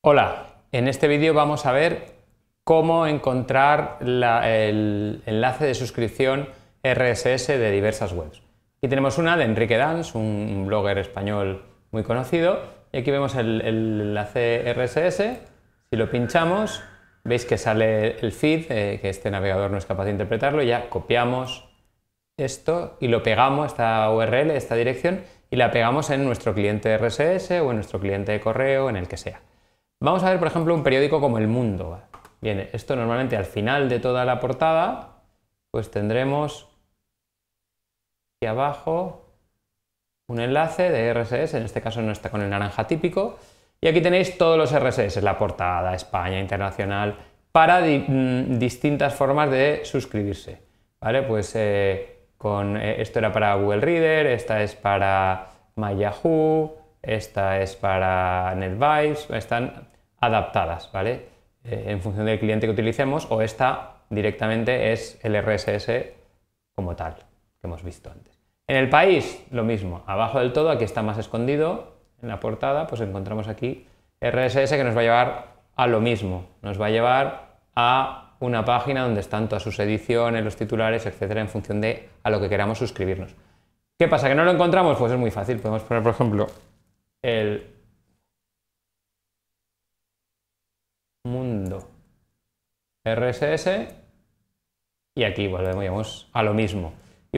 Hola, en este vídeo vamos a ver cómo encontrar el enlace de suscripción RSS de diversas webs. Aquí tenemos una de Enrique Dans, un blogger español muy conocido, y aquí vemos el, enlace RSS. Si lo pinchamos, veis que sale el feed, eh, que este navegador no es capaz de interpretarlo, ya copiamos esto y lo pegamos, esta URL, esta dirección, y la pegamos en nuestro cliente RSS o en nuestro cliente de correo, en el que sea. Vamos a ver, por ejemplo, un periódico como El Mundo. Viene esto normalmente al final de toda la portada, pues tendremos aquí abajo un enlace de RSS, en este caso no está con el naranja típico, y aquí tenéis todos los RSS, la portada, España, internacional, para mm, distintas formas de suscribirse. ¿Vale? Pues eh, con, eh, esto era para Google Reader, esta es para MyYahoo, esta es para NetVibes, están adaptadas, ¿vale? Eh, en función del cliente que utilicemos o esta directamente es el RSS como tal, que hemos visto antes. En el país, lo mismo, abajo del todo, aquí está más escondido, en la portada, pues encontramos aquí RSS que nos va a llevar a lo mismo, nos va a llevar a una página donde están todas sus ediciones, los titulares, etcétera, en función de a lo que queramos suscribirnos. ¿Qué pasa? ¿Que no lo encontramos? Pues es muy fácil. Podemos poner, por ejemplo, el mundo RSS y aquí volvemos a lo mismo.